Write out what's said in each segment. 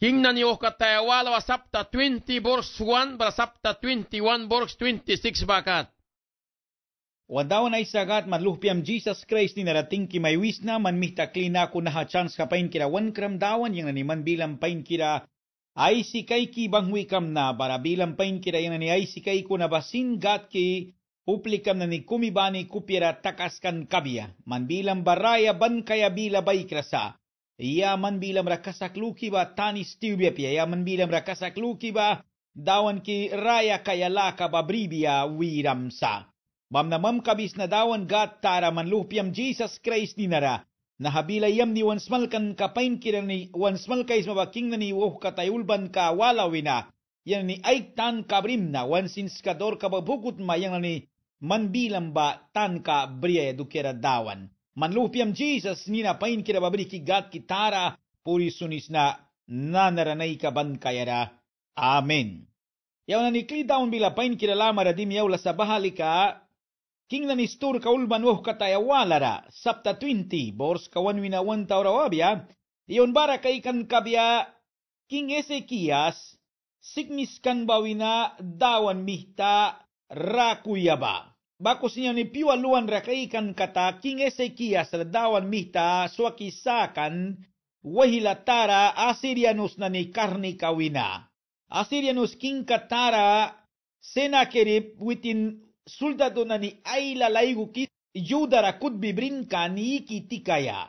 Hingnan yo katayawala wa sapta 20 verse 1 ba sapta 21 verse 26 bakat. Wadaw na isagat madluhpiam Jesus Christ ni narating kimaywis na man mihtaklina kung chance ka pain kira wan kramdawan yung naniman bilang pain kira ay si kay kibang wikam na para bilang pain kira yung nani ay si kay ko nabasin gat ki uplikam na ni kumibani kupira takaskan kabia man bilang baraya ban kaya bilabay bay krasa ia ja, manbila mra kasak luki ba tani stiubia pia ia ja, manbila mra kasak luki ba dawan ki raya kaya ja laka ba bribia wiram sa mam na mam kabis na dawan gat tara man lupiam Jesus Christ dinara na habila yam ni wansmal kan kapain kira ni wansmal kais mga king na ni wuh katayulban ka walawina yan ni ay tan kabrim na wansins kador ka babukut ma yan ni manbilam ba tan ka briya dukera dawan Man lūpjam Jēzus, kira babri ki gat kitara, sunis na nananay ka bankayara. Amen. Yaw na nikli daun bila kira lamara dim yaw la sabahalika, king na nistur kaulman woh katayawalara, sapta 20, bors kawanwinawan taurawabya, iyon bara kaikan kabya, king Ezekias, signiskan bawina dawan mihta rakuyaba. Bakos niya ni bakusinyaunipiwa luwan raqaykan kata kin Ezequías dawan mihta suakisakan wahilatara asirianus nani karni kawina. Asirianus king katara senakerib witin soldado nani aila laigu ki yudara kutbi brinka ni iki tikaya.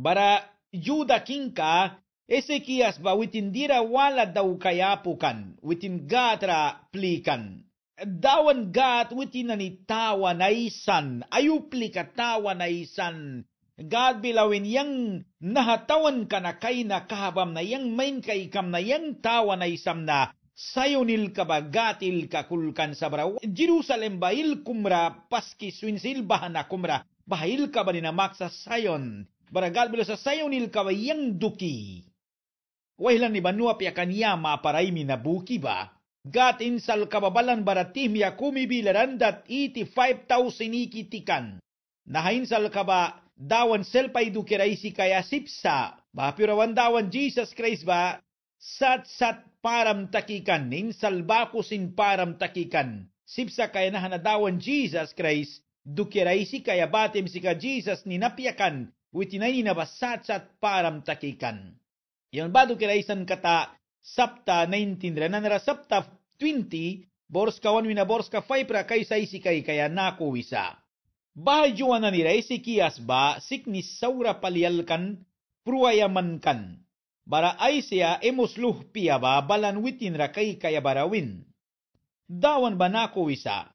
Bara yuda kinka Ezequías ba witin dira wala daukayapukan witin gatra plikan dawan gat witi nanitawan ay san, ayupli katawan ay san, God bilawin yang nahatawan ka na kay nakahabam na yang main ka ikam na yang tawa na isam na sayonil ka bagatil ka kulkan sa braw. Jerusalem bahil kumra paski swinsil bahana kumra bahil ka ba ninamak sa sayon. Baragal bilo sa sayonil ka ba yang duki. Wahilan ni Banua piakan yama para imi na buki ba? gatin kababalan baratim yakumi bilarandat iti 5,000 ikitikan. Nahain kaba dawan selpaidu kiraisi kaya sipsa. Bahapirawan dawan Jesus Christ ba sat sat param takikan nin salbapusin param takikan. Sipsa kaya nahanadawan Jesus Christ dukiraisi kaya batim sika Jesus ninapiakan witinay ninabasat sat param takikan. Yan ba dukiraisan kata sapta 19 na sapta 20, borska wanwina borska 5 ra kaysa isikay kaya naku wisa. Bahajuan na nira isikias ba sikni saura palyalkan pruwayamankan. Bara ay siya emusluh piya ba witin ra kay kaya barawin. Dawan ba naku wisa?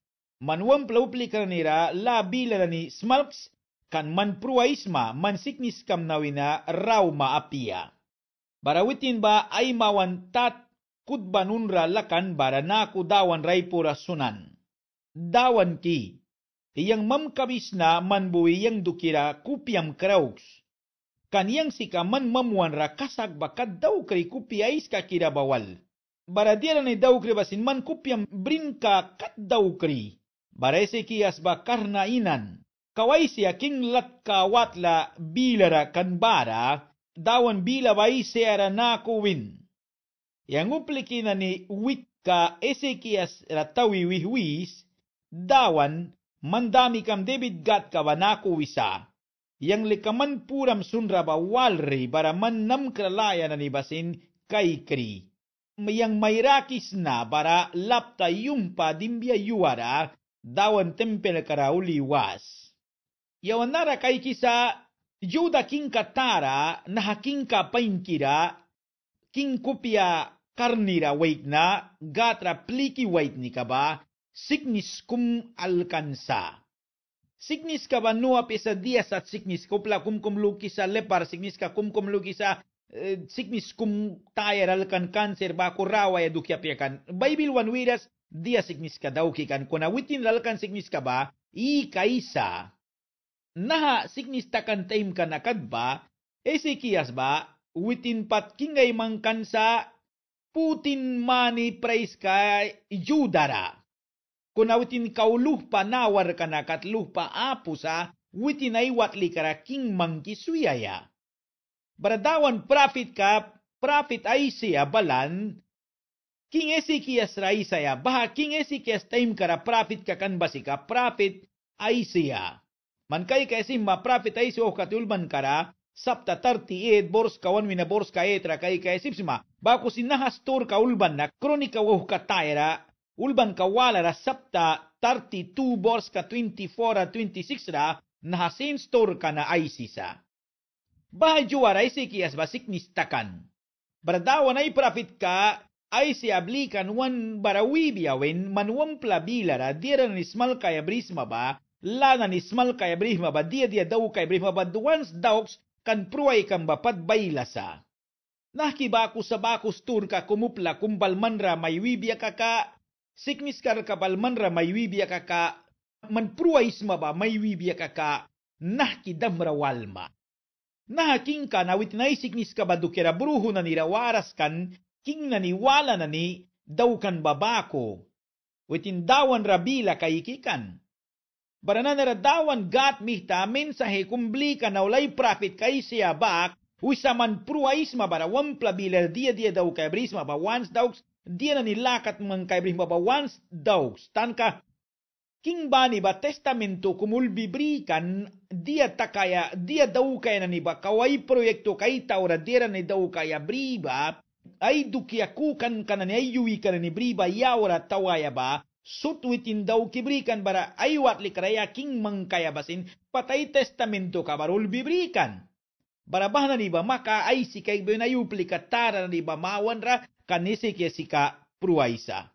Manuang plaupli ka nira labila na ni Smalks kan man pruwaisma man siknis kam nawina raw maapiya. Barawitin ba ay mawan tat kudbanunra lakan bara naku dawan raipura sunan. Dawan ki, iyang mamkamis na manbuwi yang dukira kupiam krauks. Kaniyang sika man mamuan ra kasag bakad daw kri kupiais kakira bawal. Baradiera ni daw kri basin man kupiam brinka kat daw kri. Barese ki asba karna inan. Kaway siya king latkawatla bilara kan bara, dawan bila bay siya ra nakuwin yangupliquina ni witka Ezequias ratawi wihwis dawan mandami kam David gat kawanaku wisa yang likaman puram sunra bawalri para mannam kralaya na nibasin kay kri. Yang mayrakis na para lapta yumpa dimbya yuara dawan tempel karauliwas. Yawanara kay kisa Juda king katara nahaking ka painkira king kupya karnira veikna gatra pliki veiknikaba kum alkansa. Signis ka ba nuap isa dias at signis kopla kum luki sa lepar, signis ka kumkum luki sa eh, signis kum tayer alkan cancer ba kurawa ya dukya piakan. Bible one wiras dia signis ka daw kikan kuna witin lalkan signis ka ba i kaisa. Naha signis takan time ka nakad ba Ezekias ba witin pat kingay mangkansa Putin mani ka judara. Kuna kauluh kauluhpa nawar kanakat pa apusa witin ay watlikara king mangki suyaya. Baradawan profit ka profit ay siya balan king esi kiyas ya baha king esi kiyas time kara profit ka kanbasi ka, profit ay siya. Man kay kasi ma profit ay siya oh, katiulman kara sapta bors ed borska bors ka etra kai kai sipsima baku sinahas tor ka ulban na kronika woh ka taira ulban ka wala ra sapta 32 bors ka 24 a 26 ra nahasin stor ka na aisisa bahay juara isiki kias basik nistakan baradawan ay profit ka ay si ablikan wan barawibiawen manuang plabilara dira na nismal kaya brisma ba lana nismal kaya brisma ba dia dia daw kaya brisma ba duwans daoks kan pruay kan bapad baylasa. Nahkibaku sa bakus turka ka kumupla kung balmanra may wibya kaka, siknis kar ka balmanra may wibya kaka, manpruay smaba may wibya kaka, nahkidamra walma. Nahaking ka nawit na isiknis ka badukera bruho na nirawaras kan, king naniwala na ni, daw kan babako. Witindawan rabila kaikikan. Barananaradawan gat mihta mensahe kumbli kanaulay profit kay siya bak usaman pruaisma bara wampla plabiler dia dia daw kay brisma ba once daw dia na nilakat mang kay brisma ba once daw tanka king bani ba testamento kumul bibrikan dia takaya dia daw kay na ni ba kaway proyekto kay taura dia na ni daw kaya briba ay dukyakukan kanani ay yuwi kanani briba yaura tawaya ba sutwitin daw kibrikan bara aywat likraya king mangkayabasin patay testamento kabarul bibrikan. Barabah na niba maka ay si kay benayupli katara na niba mawan ra kanisikia sika pruwaisa.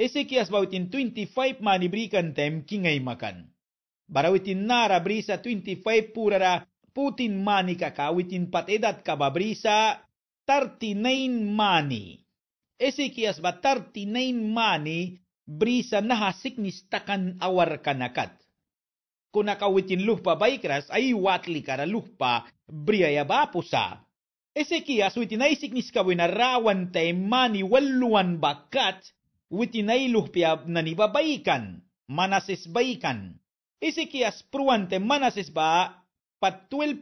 Ezekias bautin 25 manibrikan tem kingay makan. Barawitin nara brisa 25 purara putin mani kakawitin patedat kababrisa 39 mani. Ezekias ba 39 mani brisa nahasik nistakan awar kanakat. Kunakawitin lupa baikras ay watli kara lupa briaya bapusa. Ezekias witinaisik niskawinarawan taimani walluan bakat witinay luhpiab manases baikan. Ezekias pruante 12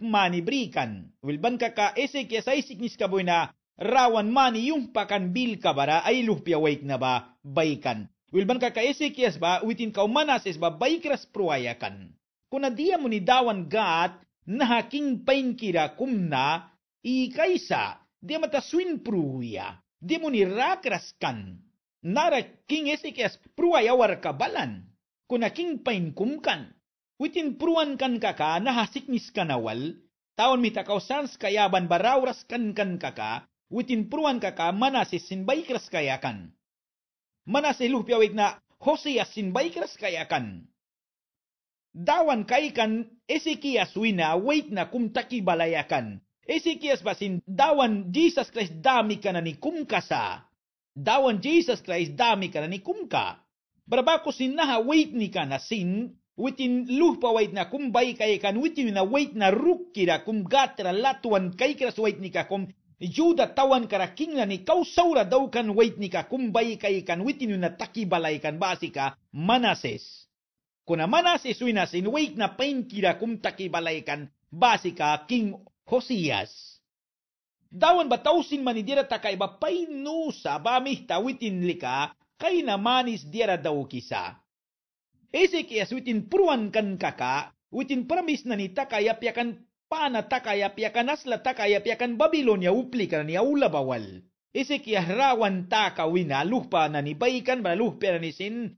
mani brikan. Wilban kaka Ezekias ay siknis kaboy na rawan mani yung pakan bil kabara ay luhpiawaik na ba baikan. Wilban ka kaisikyas ba, witin kaumanas is ba baikras pruwayakan. Kunadiya mo ni dawan gat, nahaking painkira kumna, ikaysa, di mataswin pruya, di mo ni rakras kan. Nara king isikyas pruwayawar kabalan, kunaking painkum kan. Witin pruan kan kaka, nahasiknis kanawal, taon mitakaw sans kayaban barawras kan kan kaka, witin pruan kaka manasis sinbaikras kayakan manaselu piawikna Hosea sinbaikras kayakan. Dawan kaikan Ezekias wina na kumtaki balayakan. Ezekias basin dawan Jesus Christ dami ka na ni kumkasa. Dawan Jesus Christ dami ka na ni kumka. Barabako sin naha wait ni kana sin witin lupa wait na kumbay kay witin na wait na rukira kum gatra latuan kay kras wait ni ka kum Yuda tawan karakingla ni kausawra daw kan wait ni ka kumbay kay kan witin na takibalay kan basi ka manases. Kuna manases winas in wait na painkira kum takibalay kan basi ka King Hosias. Dawan batausin manidira takay ba painusa ba mihta witin lika kay na manis dira daw kisa. Ezekias witin puruan kan kaka, witin promise na ni takay apyakan Paana takayapyakanasla takayapyakan Babilonia uplikan ya ulabawal. Isikia rawan taka wina luhpa na ni baikan ba luhpa ni sin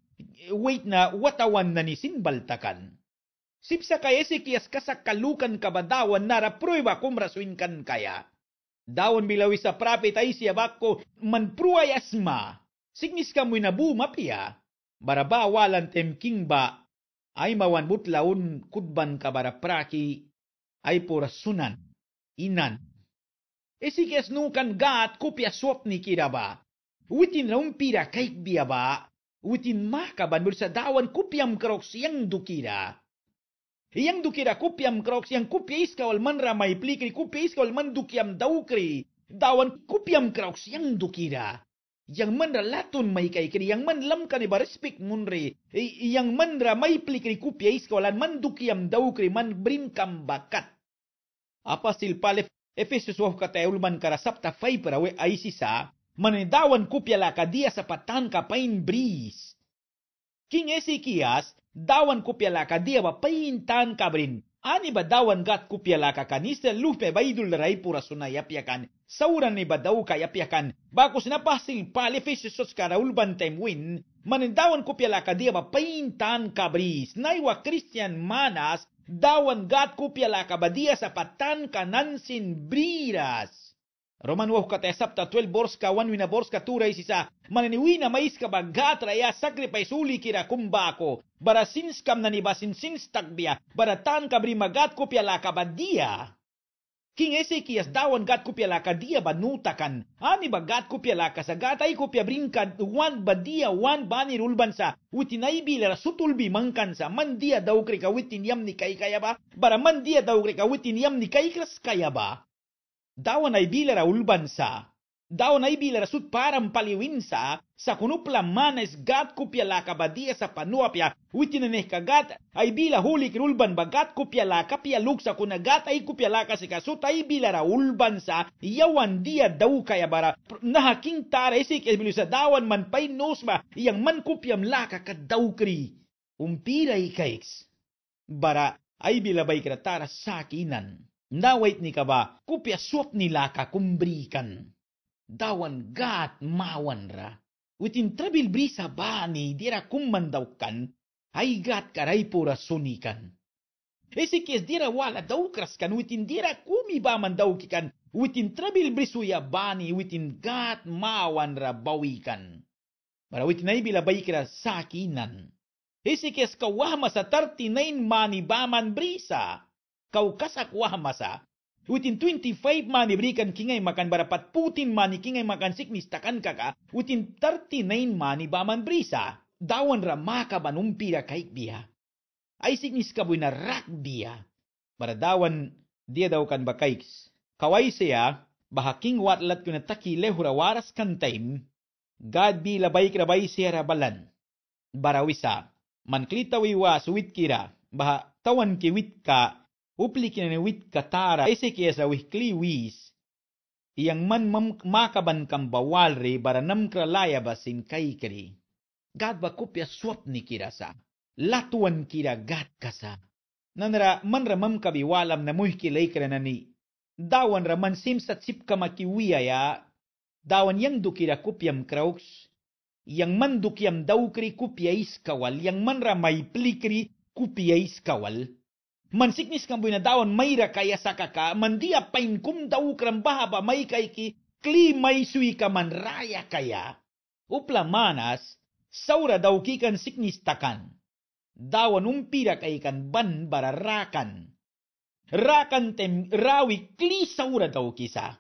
wait na watawan na ni sin baltakan. Sipsa kaya si kiyas kasakalukan kabadawan nara prueba kung rasuinkan kaya. Daon bilawi sa prapit ay siya bako manpruay asma. Signis ka mo'y nabuma mapia. Barabawalan temking ba ay mawan butlaon kudban ka praki ay sunan inan. Esikes nukan gaat kopia suopni rumpira Uitin rompira kaikbiaba. Uitin mahkaban dawan kupiam kroks yang dukira. Yang dukira kupiam kroks yang kupia iskawal man ramai plikri kupia iskawal man dukiam daukri. Dawan kupiam kroks yang dukira yang mandra latun mai kai yang man lam kani baraspik munri yang mandra mai plikri kupia iskawalan manduk yam daukri man brim bakat apa silpalef efesus wah kata ya, ulman kara sabta fai parawe aisisa mane dawan kupia la kadia sapatan kapain bris king esikias dawan kupia la kadia ba pain tan kabrin ani badawan gat kupialaka kaniste lupe baidul rai pura suna yapiakan sauran ni badau ka yapiakan bakos na pasil palifis sos karaul bantem win manindawan kupialaka dia paintan kabris naiwa Christian manas dawan gat kupialaka badia sa patan kanansin briras Roman Romanov kate sapta 12 bors bors ka 1 ka wanwina isa. turai na mais ka bagatra ya sacrifice uli kira kumbako bara sinskam nani basin sinstakbia bara tan kabri magat kopya laka badia King Ezekias dawan gat kopya laka dia banutakan ani bagat kopya laka sa gatay kopya bringkad wan badia wan bani rulban sa utinay bilara sutulbi mangkan sa mandia daw krika witin yam ni kay kaya ba bara mandia daw krika witin yam ni kay kaya ba Dawan ay bilera ulbansa. Dawan ay bilera sut param paliwinsa sa kunupla manes gat kupya laka badia sa panuapya witinenih kagat ay bila hulik ulban bagat kupya laka pia luksa kunagat ay kupya laka si kasut ay bilera ulbansa yawan dia daw kaya bara nahaking tara isik sa dawan man pay nosma iyang man kupyam laka kri umpira ikaiks bara ay bila bay kratara sakinan. Ndawait ni ka ba, kupya swap nila ka kumbrikan. Dawan gat mawan ra. Witin trabil brisa ba ni dira kummandawkan, ay gat karay pura sunikan. Ese dira wala daukras witin dira kumi ba mandaukikan, witin trabil brisuya bani, witin gat mawan ra bawikan. Para witin ay bilabaikra sakinan. Ese que es kawahma sa 39 mani baman brisa kaukasa masa. Utin 25 mani berikan kingai makan barapat putin mani kingai makan siknis takan kaka. Utin 39 mani baman brisa. Dawan ramaka maka ban umpira kaik bia. Ay siknis kabuina rak bia. Maradawan dia daukan bakaiks. Kawai saya bahaking watlat kuna taki lehura waras kantaim. God bi labaik rabai saya rabalan. Barawisa. Manklita wiwa suwit kira. Baha tawan kiwit ka uplikin wit katara ese kiesa wihkli wis yang man mam makaban kam bawalri bara baranam kralaya basin kai kri gad ba ya swap swapni kirasa latuan kira gad kasa nanra man ramam kabiwalam na muhki laikranani dawan raman simsa tsipka makiwiaya dawan yang dukira kopyam krauks yang man dukiam daukri kupia ya iskawal, yang man ramai plikri kupia ya iskawal. mansiknis kan na dawan mayra kaya sakaka mandia painkum daw krambaha ba may kay kli may sui ka man raya kaya upla manas saura daw kikan siknis takan dawan umpira kay kan ban bararakan rakan tem rawi kli saura daw kisa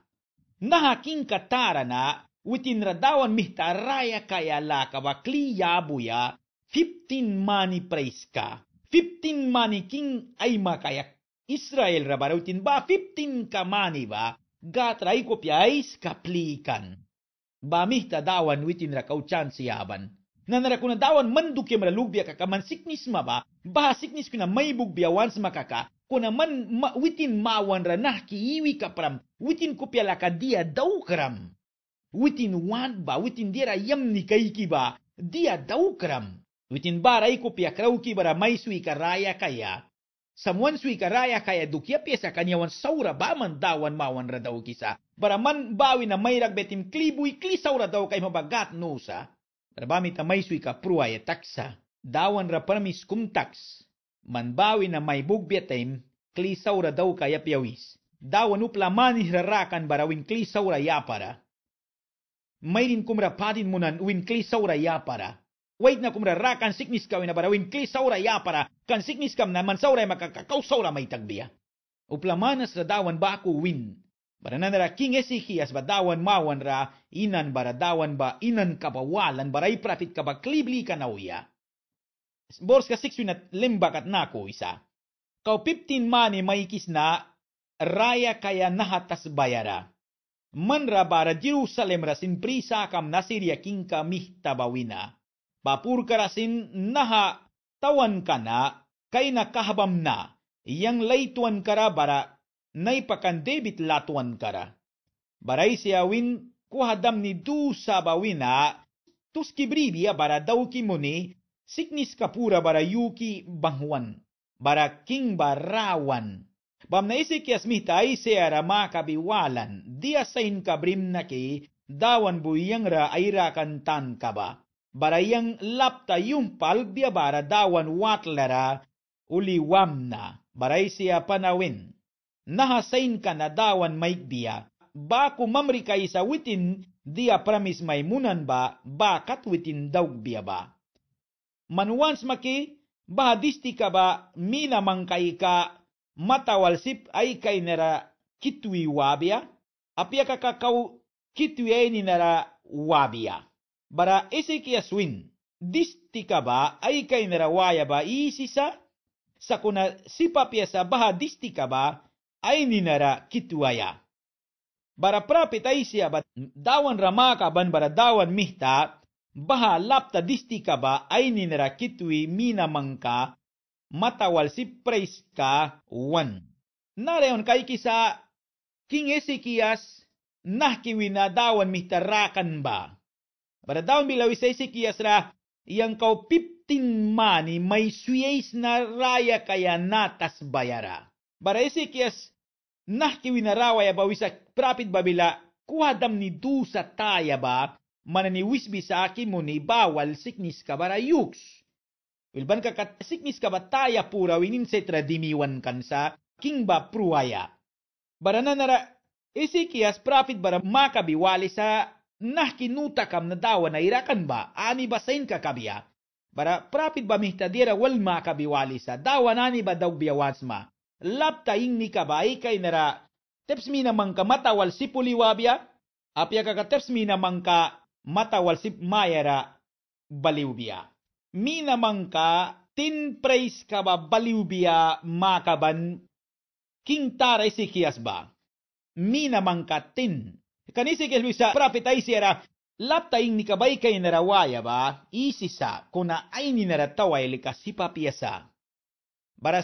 nahaking katara na witin radawan mihtaraya kaya lakaba kli yabuya 15 mani praise ka 15 manikin aima kayak Israel rabarautin ba 15 kamani ba gatrai ko ais kaplikan. Ba mihta dawan witin rakauchan siyaban. Nanarakuna dawan manduke mra lugbia kaka man siknis ma ba ba siknis kuna maibug bia wans makaka kuna man ma, witin mawan ranah ki iwi kapram witin kopia laka dia daukram. Witin wan ba witin dira yamni kaiki ba dia daukram. baray Witinbarai kupia ki bara mai suikaraya kaya. Samuan suikaraya kaya dukia pesa kanyawan saura ba man dawan mawan radaw kisa. Bara man bawi na may ragbetim klibu ikli saura daw kay mabagat nusa. mita tamay suika pruaya taksa. Dawan raparmis kumtaks. Man bawi na may bugbiatim kli saura daw kaya piyawis. Dawan upla uplamanis rarakan win kli saura yapara. May rin kumrapadin munan win kli saura yapara Wait na kumrara kan siknis kawin na barawin kli saura ya para kan siknis kam naman saura makakakaw saura may tagbiya. Uplamanas na dawan ba ako win. Baranan ra king esikias ba dawan mawan ra inan bara dawan ba inan kapawalan baray profit ka ba klibli ka na uya. Bors ka sikswin at limbak at nako isa. Kau 15 mani maikis na raya kaya nahatas bayara. Manra bara Jerusalem ra sin prisa kam nasiria king ka mihtabawina Papur karasin naha tawan kana kay nakahabam na yang laytuan kara bara nay pakandebit latuan kara. Baray siyawin kuhadam ni du sabawina tuski bribia bara dauki muni siknis kapura bara yuki bangwan bara king barawan. Bamnaisi kiasmita ay searama kabiwalan, dia sain kabrim na ki, dawan buyang ra ay rakantan ka ba barayang lapta yung palbya bara dawan watlara uliwamna baray siya panawin. Nahasain ka na dawan maikbiya, baku mamri isa witin dia pramis maimunan ba, bakat witin daugbiya ba. Manuans maki, bahadisti ka ba, mina mangkay ka, matawal sip ay kay nara kitwi wabia, apya kakakaw kitwi ay ni nara wabia bara Ezekiaswin, disti ka ba ay kay narawaya ba isi Sa sa kuna sipapya sa baha disti ka ba ay ninara kituaya. Bara prapit ay siya ba dawan ramaka ban bara dawan mihta, baha lapta disti ka ba ay ninara kitui mina minamangka, matawal si praise ka wan. Narayon kay kisa King Ezekias nahkiwina dawan mihtarakan ba? Baradaw bilaw isay si kiyasra, iyang kaw 15 mani may suyays na raya kaya natas bayara. Para Bara isi kiyas nah kiwinaraway abawisa prapit babila, kuadam ni du sa taya ba, mananiwisbi sa akin mo ni bawal siknis ka barayuks. Wilban ka kasiknis ka bataya pura winin setra dimiwan kansa, king ba pruaya. Bara na nara, isi eh, kiyas prapit bara makabiwali sa dawa na Irakan ba, ani basainka kabia bara prapit ba mihtadira walma kabi walisa ani ba dagbia wansma lapta ingni ba, ikay nara teps mina mangka mata wal sipuli wabia apia kaka teps mina mata wal sip mayara baliubia mina mangka tin praise kaba baliubia makaban king tara isikias ba mina mangka tin kanisik Luisa prapeta isiera lapta ing nikabaika inarawayaba isisa kuna aini naratawa elikasipa piyasa.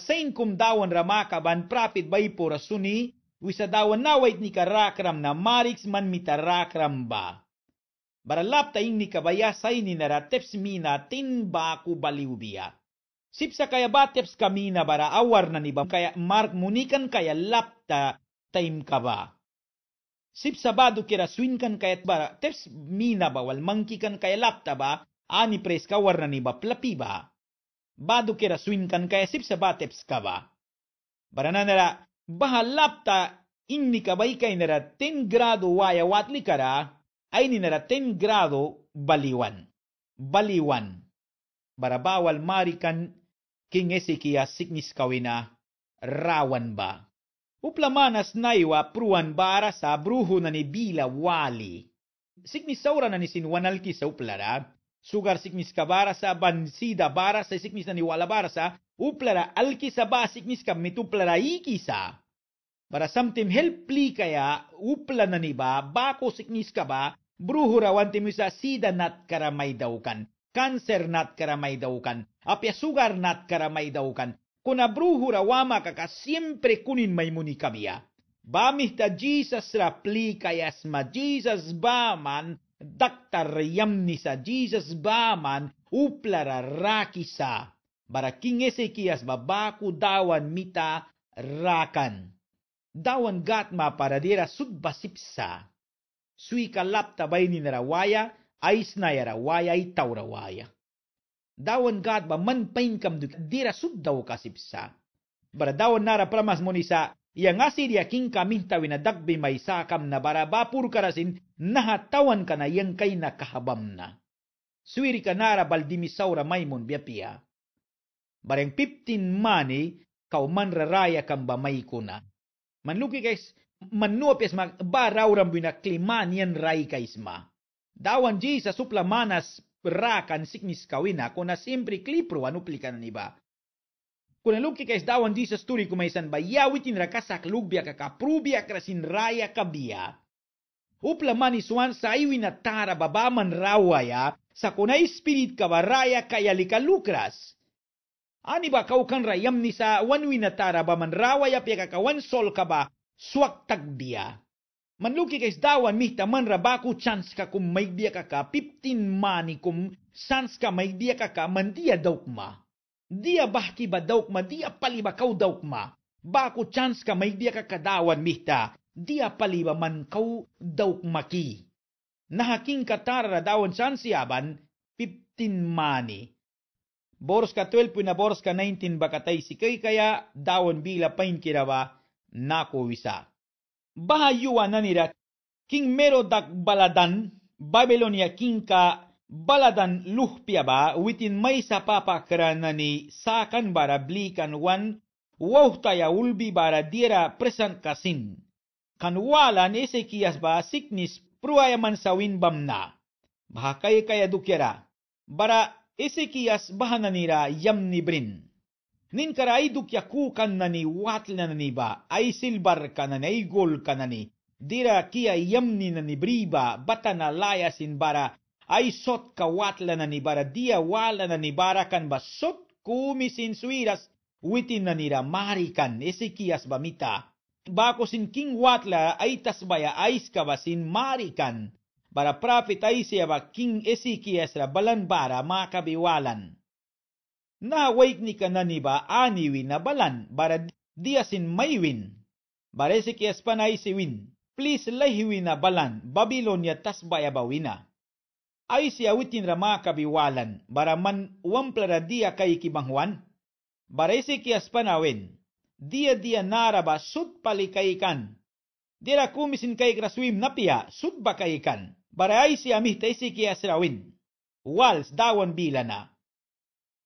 sain kum dawan ramaka ban prapit bay porasuni wisa dawan nawait ni karakram na marix man mitarakram ba. bara Baralapta ing nikabaya sain ni narateps mina ba ku baliubia Sipsa kaya bateps kami na bara awar na nibam kaya Mark Munikan kaya lapta time ka ba. Sip sabado kira swin kan kayat bara, teps mina bawal wal monkey kaya lapta ba, ani pres ka warna ni ba plapi ba. Bado kira swin kan kaya sip sabateps ka ba. Barana nara, baha lapta inni kabay kay nara 10 grado waya watli kara, ay ni nara 10 grado baliwan. Baliwan. Barabawal marikan king Ezekias signis kawina, rawan ba. Uplamanas naiwa pruan bara sa bruho na ni bila wali. Signisaura na ni sinwanalki sa uplara. Sugar signis kabara sa bansida bara sa signis na niwala bara sa uplara alki sa ba signis ka mituplara iki sa. Para samtim helpli kaya upla na ni ba bako signis ka ba bruho rawan sa sida nat karamay dawkan. Cancer nat karamay dawkan. Apya sugar nat karamay dawkan kuna bruhura kaka siempre kunin maimuni kamia. Bamista Jesus rapli kayas ma Jesus baman daktar yamni sa Jesus baman uplara rakisa. Baraking esekias babaku dawan mita rakan. Dawan gatma paradera sudbasipsa. Sui kalapta bay ni narawaya, ais na yarawaya itawrawaya. Dawon God ba manpain kam duk dira sud daw kasipsa. Baradawan nara pramas mo ni sa iya nga siriya king na dagbi may sakam na barabapur karasin nahatawan ka na yang kay nakahabam na. Suwiri ka nara baldimisaw ramaymon biyapiya. Barang 15 mani kau manraraya kang bamay ko na. Manluki kays manuapes mag baraw rambu na kliman yan ray kays ma. Dawan ji sa supla manas rakan siknis kawina kuna simpri klipro anu plikan iba. Kuna lukki kais dawan di sa sturi kumaisan ba yawitin rakasak ka kakaprubia krasin raya kabia. Upla manisuan sa iwi na tara babaman rawaya sa kunay spirit kabaraya kaya likalukras. Ani ba kaukan rayam ni sa wanwi na tara baman rawaya pia kakawan sol ka ba suwak tagbia. Manluki kay dawan mi taman rabaku chance ka kum maigdiya ka ka 15 money kum sans ka maigdiya ka ka mandiya daukma. Diya bahki ba daukma diya paliba kau daukma. Baku chance ka maigdiya ka kadawan ta, diya paliba man kau daukmaki. Nahaking katara dawan chance yaban 15 money. Boros ka 12 na boros ka 19 bakatay si kay kaya dawan bila pain kiraba nako wisa bahayuananira king dak baladan Babilonia kinka baladan luhpiaba witin maysa papa kranani sakan bara blikan wan wauhtaya ulbi bara dira presan kasin. Kanwalan Ezekias ba siknis pruayaman sawin bamna. Bahakay kaya dukera. Bara Ezekias bahananira yamnibrin. ನಿನ್ ಐದುಕ್ ಯಕೂ ಕನ್ನನಿ ವಾತ್ಲ್ ನನನಿಬ ಐ ಸಿಲ್ಬರ್ ಕನನಿ ಐ ಗೋಲ್ ಕನನಿ dira kia yamni na nibriba batana laya sinbara ay sot kawatla na nibara dia wala na nibara kan ba sot kumisin suiras witin na nira marikan esikias bamita bako sin king watla ay tasbaya ais kabasin marikan para prophet ay siya ba king esikias ra balan bara makabiwalan nahawaikni ka na ba aniwi na balan bara diasin maywin. Baresi ki espanay siwin, please lahiwi na balan, Babilonia tasbaya bawina. Ay siya witin rama kabiwalan, baraman wamplara dia kay kibangwan. Baresi ki espanawin, dia dia naraba sud palikaikan. Dira kumisin kay graswim napia sud bakaikan. Bara ay siya mihta isi ki asrawin. Wals dawan bila na.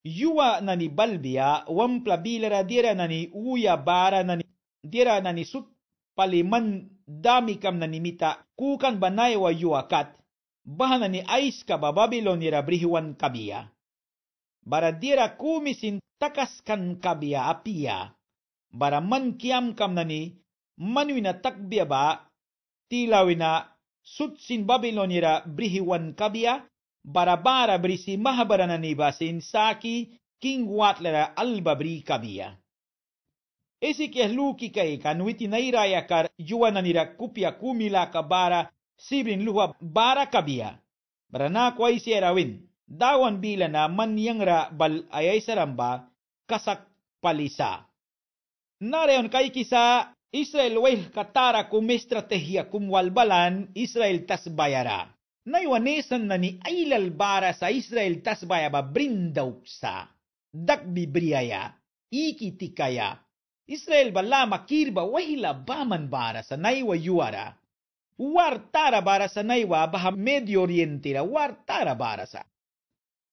yuwa nani balbia wampla bilara dira nani uya bara nani dira nani sut paliman dami kam nani mita kukan banay wa yuwa kat bahana ni ais ka bababilo ni rabrihiwan kabia bara dira kumisin takas kan kabia apia bara man kiam kam nani manwina takbia ba tilawina sutsin babilonira brihiwan kabia ಬರಬಾರ mahbarananiba sensaki kinguatlera albabri kabia. Esike luki kaika nuiti nairaya kar yuananira kupia kumila kabara sibrin luha bara kabia. Baranakwai sierawin, dawan bila na manyangra bal ayay saramba kasak palisa. Narayon kay kisa Israel way katara kum kumwalbalan Israel tas bayara. Naiwanesan na ni Bara sa Israel tasbayaba brindauksa. Dakbi briaya, ikitikaya. Israel bala makirba wahila baman bara sa naiwa yuara. Wartara bara sa naiwa baha Medio Orientira wartara bara sa.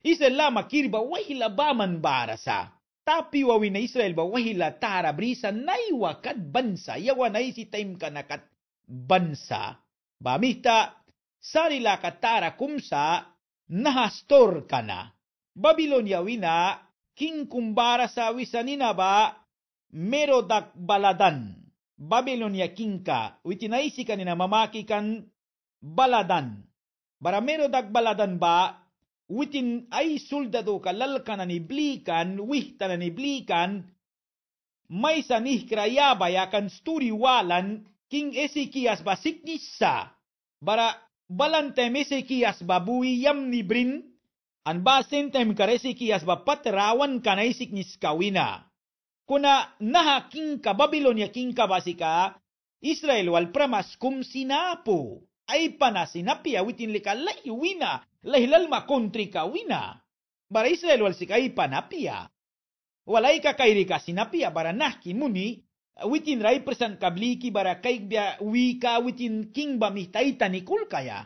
Israel makirba wahila baman bara sa. Tapi wawi na Israel ba wahila tara brisa naiwa kat bansa yawa na isitaim kanakat bansa. Bamita sarila katara kumsa nahastor kana. Babilonya na king kumbara sa wisanina ba merodak baladan. Babilonya king ka, witinaisi ka nina mamaki kan baladan. Bara merodak baladan ba, witin ay soldado ka lalkana ni blikan, wihtana ni blikan, may sa nihkrayaba yakan sturiwalan king Ezekias ba sa. Bara Balante as babu asbabui yamni brin, an basen tem as seki rawan kanai siknis kawina. Kuna naha kinka Babilonia kinka basika, Israel wal pramas kum sinapo, ay sinapia witin lika wina wina. makontri kawina. Bara Israel wal sika ay panapia. Walay kairika sinapia bara muni, witin rai persan kabliki bara kaik bia wika witin king kingba mihtaita ya.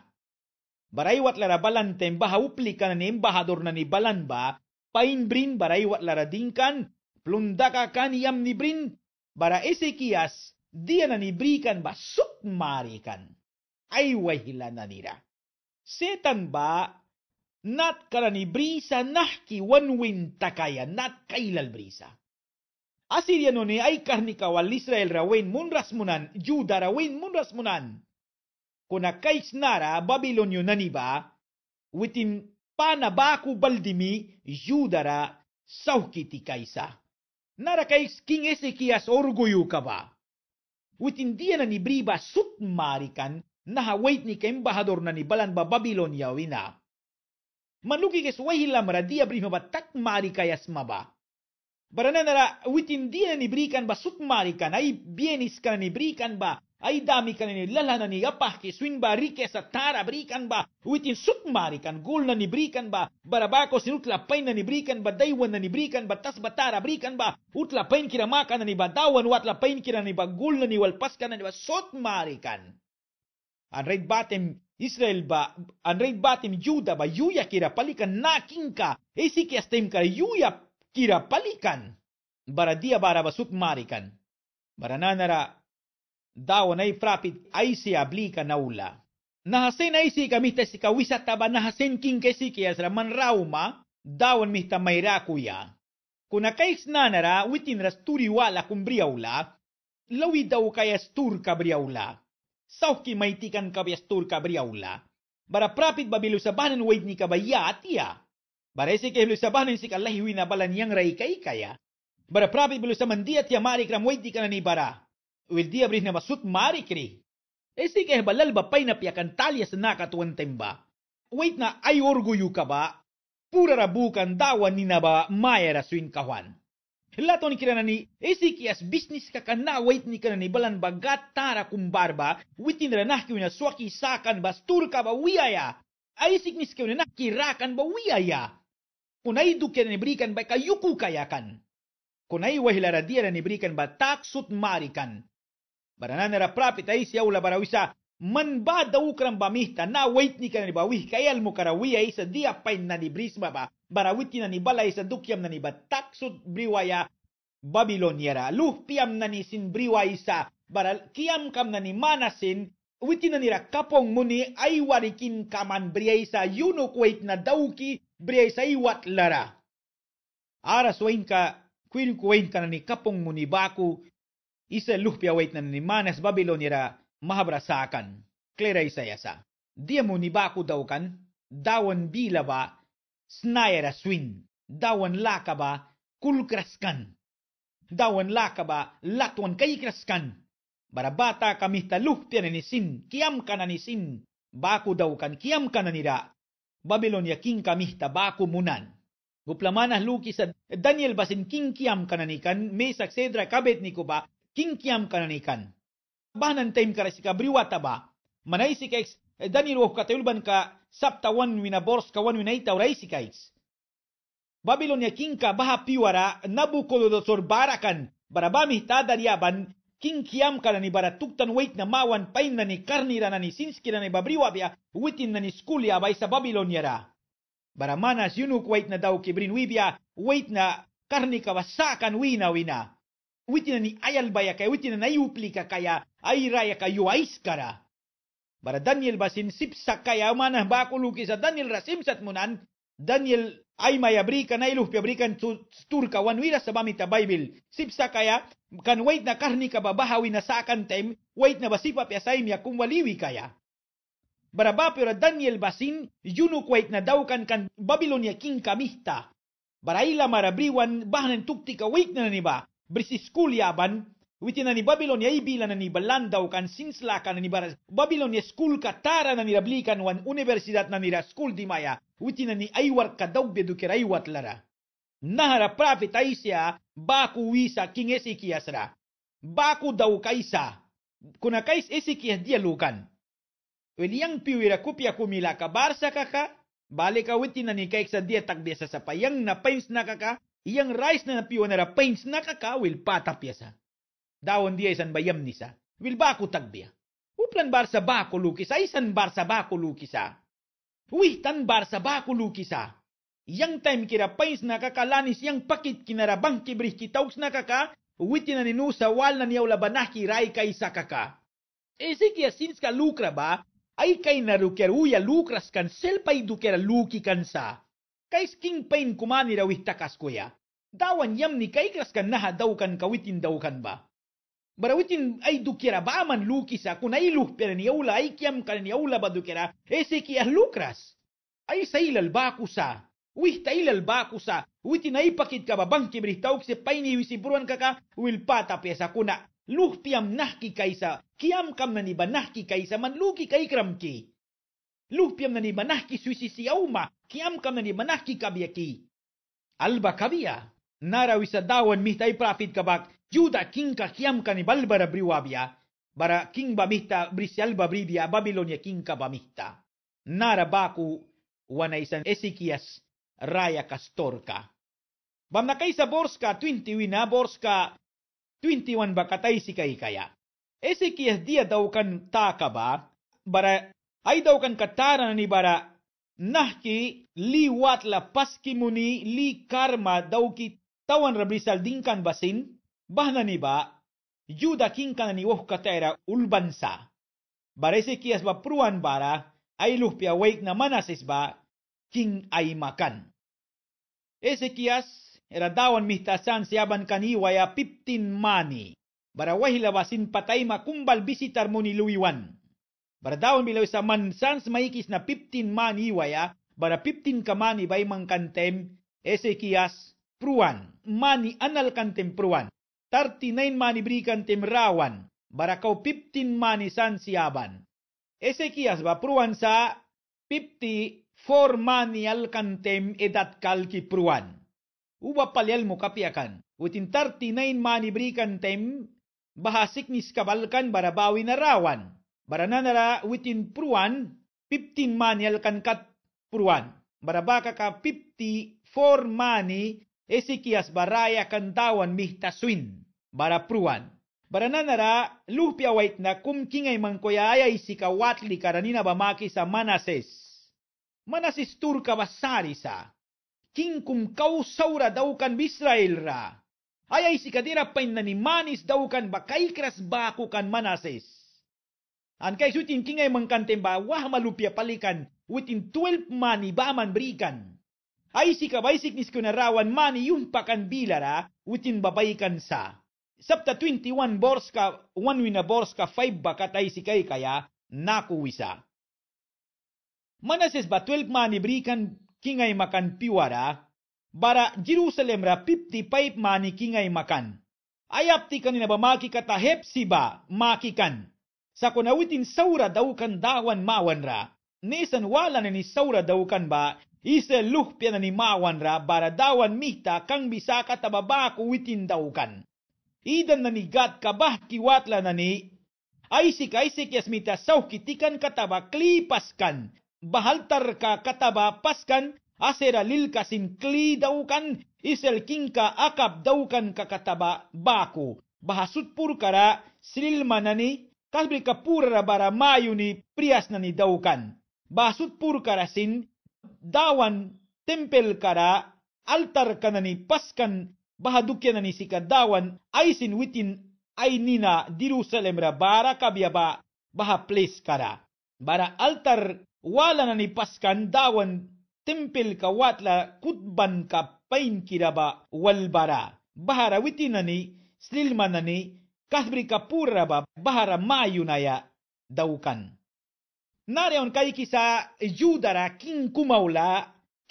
Barai wat lara balan baha uplikanen baha dornani balan ba, pain brin wat lara dingkan plundaka kan yam ni brin, bara esekias diana ni brikan ba suk marikan. Ay wahilana nira. Setan ba nat karani brisa nahki wanwin takaya nat kailal brisa. ay karnika wal Israel ರವೈನ್ munrasmunan, Judah ರವೈನ್ munrasmunan. kuna kaisnara Babilonyo naniba witin panabaku baldimi yudara saukiti kaisa. Nara kais king Ezekias orguyu ka ba? Witin dia na ni briba sutmarikan naha wait ni kaimbahador na ni ba Babilonia wina. Manuki kes wahilam radia briba batak marikayas maba. ra witin dina ni brikan ba sukmarikan, ay bienis ka ni brikan ba, ay dami ka ni lalana ni apahki, swin ba rike sa tara brikan ba, witin sukmarikan, gul na ni brikan ba, barabako sinutlapain na ni brikan ba, daywan na ni brikan ba, tas batara brikan ba, utlapain kiramaka na ni ba, dawan watlapain kira ni ba, gul na ni walpas ka na ni ba, sotmarikan. batem Israel ba, anreit batem Juda ba, yuya kira palikan na kinka, esiki astem kara yuya kirapalikan baradiya barabasuk marikan barananara dawanay frapit ay si ablika naula nahasen ay si kamista si kawisa taba nahasen king kesiki asra man rauma dawan mista mairakuya kunakais nanara witin rasturi wala kumbriaula lawi daw kayas tur kabriaula sauki maitikan ka kabyas tur kabriaula bara prapit babilusabanan wait ni kabaya atia Bara isi kehilu sabah nisi kalahi balan yang rai kai kaya. Bara prabi bilu saman dia tia mari kram waiti kana ni bara. Wil dia beri nama sut mari kri. Isi keh balal bapai na piakan talia senaka tuan temba. Wait na ay kaba. ba. Pura rabukan dawa ni ba maya rasuin kawan. Laton kira nani, esikias bisnis kakan na wait ni kana ni balan bagat tara kumbarba. ba. Witin ranah kiwina suaki sakan bas turka ba wiaya. Aisik nis kewne nak kirakan bahwa wiyaya. ya. Kunaidu kena diberikan baik kayuku kayakan. Kunai wahilara dia dan diberikan batak sut marikan. Barananera prapit aisi ula barawisa man ba daukran ba mihta na wait ni kana bawih kayal mukarawiya isa dia pain na brisma ba barawiti na bala isa dukyam na ni taksut sut briwaya Babiloniera luh piam na ni sin briwa isa baral kiam kam na ni manasin witina nira kapong muni ay warikin kaman briya isa yuno kuwait na dauki Bria briaysay watlara. Aras wain ka, kuin wain ka ni kapong munibaku, isa luhpia wait na ni manas Babilonira mahabrasakan. Klera isayasa. Dia mo ni munibaku daw kan, dawan bila ba, snayara swin, dawan laka ba, kulkraskan. Dawan laka ba, latuan kaikraskan. Barabata kami taluhpia na nisin, kiam ka na Sin, baku daw kan, kiam ka na nira, Babilonia king kamihta bakumunan. Guplamanah luki sa Daniel basin king kiam kananikan, may saksedra kabet ni ba, king kiam kananikan. Bahanan time ka resika briwata ba, manay si kaiks, eh, Daniel waf oh, katayulban ka saptawan winabors kawan winaita uray si kaiks. Babilonia king ka baha piwara Nabucodonosor barakan, barabamih tadariaban, kinkiyam kala ni baratuktan weitna mawan painna ni karnirana ni sinskirana ni witin na ni skulya baisa babiloniara bara manas yunuk weitna wibia wibya weitna karnikava saakan wina wina na ni ayalbaya kaya witin na yuplika kaya airaya ka yuaiskara bara Daniel basin sipsa kaya manah bakulukisa Daniel rasimsat munan Daniel aima yabrikan ailuh yabrikan turka wanwira sabamita Bible sipsa kaya kan wait na karni ka babahawi na sakan time, wait na basipa piasay miya kung waliwi kaya. Baraba pero Daniel Basin, yunuk wait na daw kan Babylonia king kamista. Baraila marabriwan bahanan tukti ka wait na naniba, brisis yaban, witi na ni Babylonia ibila na ni Balandaw kan sinsla ka na ni Baras, Babylonia school katara na nirablikan wan universidad na nira school di maya, witi na ni aywar ka daw bedukir aywat lara. Nahara prophet ay siya, baku wisa kin esi kiasra baku daw daukaisa kuna kais esi kias dia lukan piwira kupia kumila ka barsa kaka balik ka witi na nikaik sa dia tagbesa sa payang na pains na kaka iyang rice na napiwa na pains na kaka will pata dawon dia isan bayam nisa will baku tagbia uplan barsa baku lukisa isan barsa baku lukisa Uy, tan barsa baku lukisa. Yang time kira pais nakakalanis yang pakit kinarabang kibrih kitaux nakaka, witina ninu sa wal na niyaw labanah kiray kay sakaka. Ese kaya sins ka lukra ba, ay kay narukeruya lukras kansel pay dukera luki kansa. Kay sking pain kumani raw itakas kuya. Dawan yam ni kay kras kan naha daw kan kawitin daw kan ba. Barawitin ay dukera ba man luki sa kun ay lukpera niyaw la ay kiyam kan ni la ba dukera, ese kaya lukras. Ay sa ilalbaku sa. sa ba paini wisi bakusa, kaka wil payni wisipuruankaka wilpata pesakuna. Luhpiam nahki kaisa, kiamkam naniba nahki kaisa, man manluki kaikramki. Luhpiam naniba nahki suisisiyauma, kiamkam naniba nahki ki Alba kabia, nara wisa dawan mihta i prafit kabak, juda kiam ka ni balbara briwabia, bara king ba mihta alba bribia Babilonia ka ba mihta. Nara baku isan Ezekias Raya Kastorka. Bamna na sa Borska 21 na Borska 21 ba katay si kay kaya. Ese kiyas dia daw kan taka ba bara ay daw kan katara ni bara nahki li watla paski muni li karma daw ki tawan rabrisal dinkan basin bahna ni ba yuda kinkan ni woh katera ulbansa. Barese kiyas ba pruan bara ay luhpia wake na manasis ba king ay makan. Ezekias eradawan mistasan si kaniwa ya 15 mani. Barawai hilawasin patay makumbal bisitar mo ni Luiwan. Baradawan bilaw sa mansans maikis na 15 mani waya, bara 15 kamani bay mangkantem, Ezekias pruan, mani anal kantem pruan. 39 mani brikan temrawan, bara kau 15 mani san siaban. Ezekias ba pruan sa 50 formaniyalkantem edatkalkipuruan. Uwa palelmukapiakan. Witin tartinain tem bahasiknis kabalkan barabawi narawan. Barananara witin 15 mani alkan kat pruan. Barabaka ka 54 mani esikias baraya kantawan mihtaswin. Bara puruan. Barananara luhpia wait na kum kingay isika watli karanina bamaki sa manases. ಮನಸ್ಸಿಸ್ತೂರ್ಕವಸ್ಸಾರಿಸ ಕಿಂಕುಂ ಕೌಸೌರ daukan bisraelra. Ayay si kadira pain na ni manis daukan ba kay kras baku kan manases. An kay sutin kingay ay ba wah malupya palikan within 12 mani ba man brikan. Ay si kabaisik nis kunarawan mani yung pakan bilara within babaykan sa. Sabta 21 borska, 1 wina borska 5 bakat ay si kay kaya nakuwisa. Manases batwelk mani brikan kingai makan piwara, bara Jerusalem ra pipti paip mani kingay makan. Ayapti kanina ba makikata hepsiba makikan. Sa kunawitin saura daukan dawan mawan ra. Nesan wala na ni saura daukan ba, isa luhpya na ni mawan ra bara dawan mihta kang bisaka tababako witin daukan. Idan na ni gat kabah kiwatla na ni, Aisik aisik yasmita sauh kitikan kataba klipaskan Bahal bahaltarka kataba paskan asera kasin kli daukan isel kinka akap daukan kakataba baku bahasut purkara silil manani kalbrika purra bara mayuni nani daukan bahasut purkara sin dawan tempel kara altar kanani paskan bahadukyanani sika dawan aisin witin ainina dirusalemra bara kabiaba baha place kara bara altar wala na dawan tempel ka watla kutban ka pain kiraba walbara bahara witinani slilmanani kasbri ka purraba bahara mayunaya daukan nareon kay kisa yudara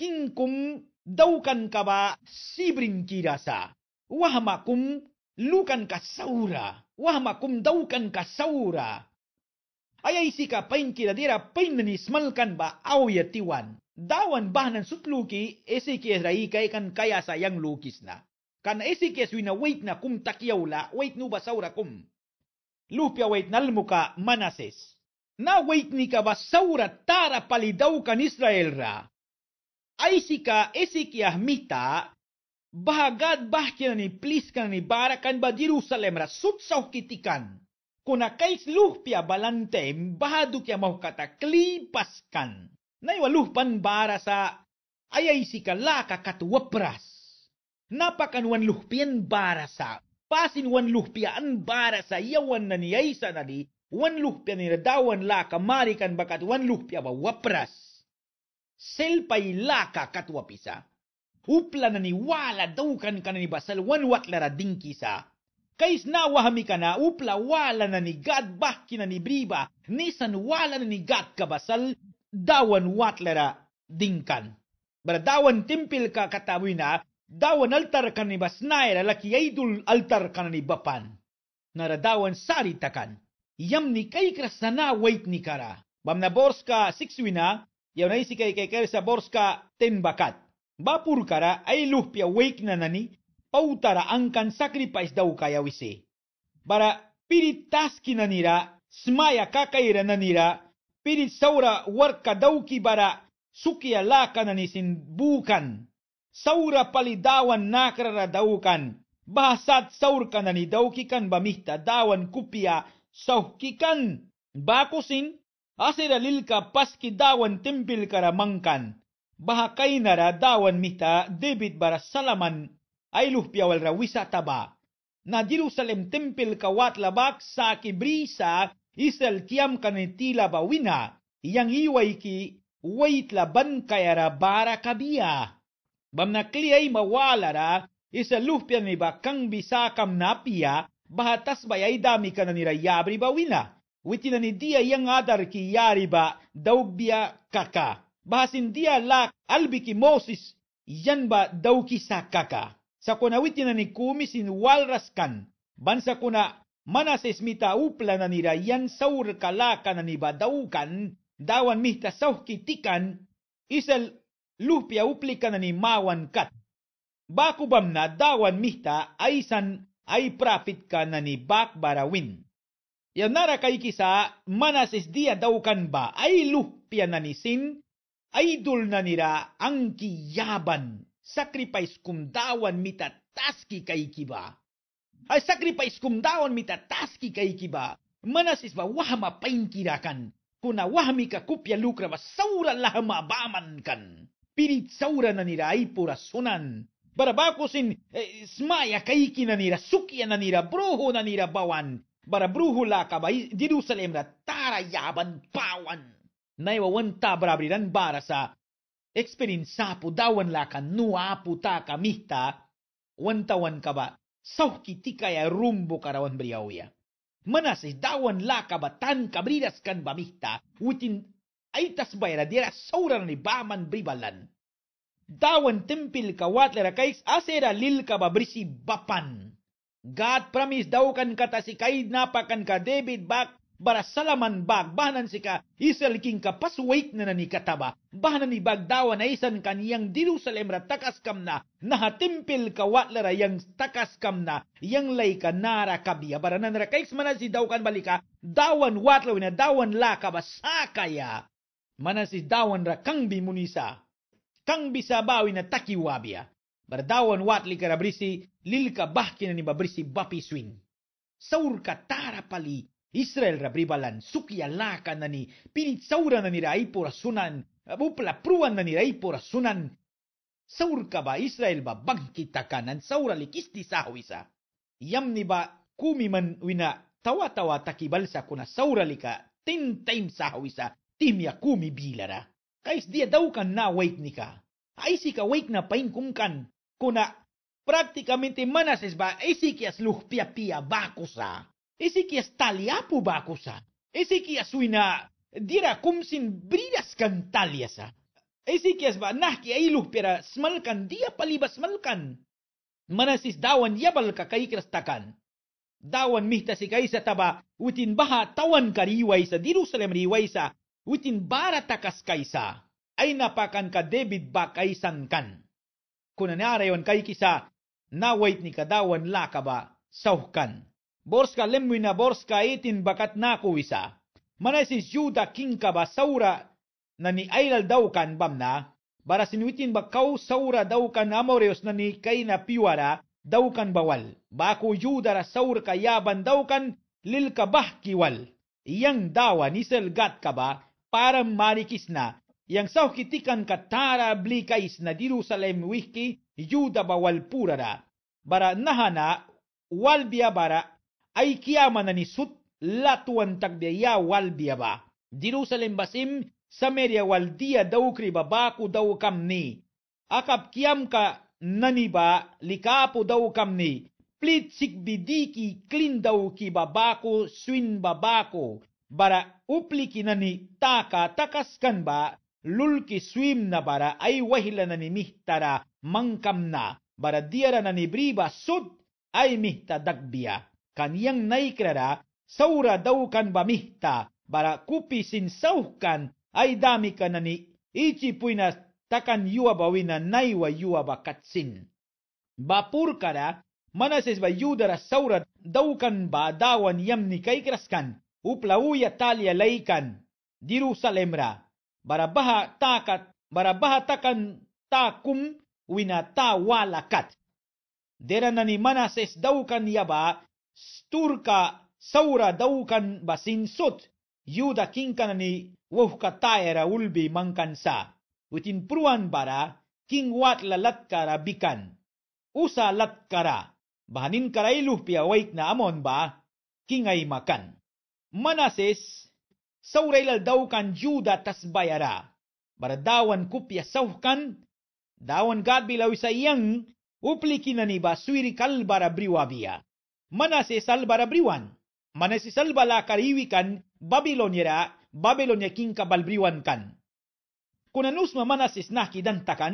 King Kum daukan kaba sibrin kirasa wahmakum lukan ka saura wahmakum daukan ka saura ayay sika pain kiradira pain ni smalkan ba awya tiwan. Dawan ba sutluki, esi kies raikay kan kaya sayang lukis na. Kan esi kies wina wait na kum takyaw la, wait nuba saura kum. Lupya wait nalmuka manases. Na wait ni ka ba saura tara palidaw kan Israel ra. Ay sika esi kias ah mita, bahagad bahkian ni pliskan ni barakan ba Jerusalem ra sutsaw kitikan. Kuna kunakais luhpia balante bahadu kia maukata klipaskan. Naiwa luhpan bara sa ayay si kalaka katuwapras. Napakanuan luhpian bara sa pasin wan pasinuan an bara sa yawan na niyay sa nadi wan luhpia ni radawan laka marikan bakat wan luhpia ba wapras. Selpay laka katwapisa. Upla na niwala daukan ka na ni basal wan watlara dingkisa. Kays na wahami ka na upla wala na ni God bah kinanibriba ni san wala na ni God kabasal dawan watlera dingkan. Bara dawan timpil ka na, dawan altar ka ni basnaira laki idol altar ka ni bapan. Naradawan saritakan. Yam ni kay krasana wait ni kara. Bam na borska sikswina yaw na isi kay kay sa borska ten bakat. Bapur kara ay luhpia wake na nani pautara angkan sacrifice daukayawisi. Bara pirit taskinanira, smaya nanira, pirit saura warka dauki bara sukia lakananisin bukan. Saura palidawan nakrara daukan, bahasat saurkanani daukikan bamihta dawan kupia saukikan. Bakusin, asira lilka paski dawan timpil kara mangkan. Bahakainara dawan mita debit bara salaman ayluh piawal rawisa taba. Na Jerusalem tempel kawat labak sa kibrisa isel tiam kanitila bawina, iyang iway ki wait laban kayara bara kabiya. Bamnakli ay mawalara isa luhpian ni bakang bisakam napia bahatas bayay dami ka na nirayabri bawina. Witi na ni dia yang adar ki yari ba daugbia kaka. Bahasin dia lak albiki Moses yan ba daw ki kaka sakuna witina ni kumi sin walraskan bansakuna manasa smita upla na nira yan saur kalaka na nibadaukan dawan mihta sauhkitikan isal lupia uplikan na ni mawan kat bakubam na dawan mihta aisan ay profit ka na ni bakbarawin yan nara kay kisa manas dia daukan ba ay lupia na ni sin idol na nira ang kiyaban sacripais cum dawan mita taski kaikiba. Ay sacripais cum dawan mita taski kaikiba. Manasisba wahma painkirakan. Kuna wahmika kupya lukraba saura lahama lahma kan. Pirit saura nanira ipura sunan. Barabakusin eh, smaya kaiki nanira sukia nanira bruhu nira bawan. Barabruhu Jerusalem Jerusalemra tara yaban pawan. Naiwa wanta barabriran barasa sapu dawan laka nuapu taka mihta wantawan kaba sauki tika ya rumbo karawan briauya. Manasis dawan laka ba tan kabridas kan ba mihta utin aitas dira sauran ni baman bribalan. Dawan tempil lera kais asera lil kaba brisi bapan. God promise daw kan kata si kaid napakan ka David bak barasalaman bag bahanan sika isel king kapas wait na nanikataba bahanan ni bagdawa na isan kaniyang Jerusalem ra takas kamna nahatimpil ka watlara yang takas na yang lay ka nara kabiya baranan ra kaiks manan si dawkan balika dawan watlaw na dawan la kabasakaya manan si dawan ra kang bimunisa kang bisabawi na takiwabya dawan watli karabrisi lilka bahkin ni babrisi bapi swing saur ka tara pali Israel rabribalan sukialaka na ni pinitsaura na nira ipora sunan uplapruan na nira ipora sunan saur ba Israel ba bangkita ka nan saura likisti sahwisa yamni ba kumiman wina tawa-tawa takibalsa kuna saura lika ten time sahwisa timya kumi bilara kais dia daw na wait nika ay ka wait na pain kumkan kuna prácticamente manas ba ay si kias luhpia pia bakusa Esikias taliapu bakusa. Esikias uina dira kumsin bridas kantaliasa. Esikias ba nahki ailuk pera smalkan dia palibas smalkan. Manasis dawan yabalka kaikras takan. Dawan mihta si kaisa taba utin baha tawan kariwaisa Jerusalem riwaisa utin bara takas kaisa. Ay napakan ka debit ba kaisan kan. Kunanarayon kay kisa nawait ni kadawan lakaba sauhkan. Borska lemmina borska itin bakat nakuwisa. Manasis juda kinka ba saura na ni ailal daukan bamna. Bara sinuitin bakaw saura daukan amoreos na ni kaina piwara daukan bawal. Baku juda ra saur kayaban daukan lil kiwal. Iyang dawa ni selgat ka ba parang marikis na. Yang saukitikan katara blikais na Jerusalem wiki juda bawal pura ra. Bara nahana walbia bara ay kiyama na nisut latuan tagbiya wal biyaba. Jerusalem basim sameria wal dia daukri babaku dau kamni. Akap kiyam ka naniba likapo dau kamni. Plit bidiki klin dau ki babaku swin babaku. Bara upli kinani taka takaskan ba lulki swim na bara ay wahila na ni mihtara mangkam na bara diara na ni briba sud ay mihta dagbia kaniyang naiklara saura daukan bamihta bara kupisin saukan ay dami kanani ichi puinas takan yuwa bawina naiwa yuwa bakatsin. Bapur kara manases ba yudara saura daukan ba dawan yamni kaikraskan uplauya talia laikan dirusalemra bara baha takat bara baha takan takum wina ta walakat. Deranani manases daukan yaba sturka saura daukan basin sot yuda kinkanani wofka taera ulbi sa. witin pruan bara king wat la latkara bikan usa latkara bahanin karailuh pia waik na amon ba king ay makan manases sawrailal daukan yuda tasbayara bara dawan kupya sawkan dawan gadbilaw sa iyang uplikinani ba suiri kalbara briwabia salba salba ಮನಸೆಸಲ್ಬರಬ್ರಿವಾನ್ ಮನಸಿಸಲ್ಬಲ ಕರೀವಿಕನ್ ಬಬಿಲೋನ್ಯರ ಬಬಿಲೋನ್ಯ ಕಿಂಕ ಬಲ್ಬ್ರಿವನ್ ಕನ್ kunanusma manasis nakidantakan,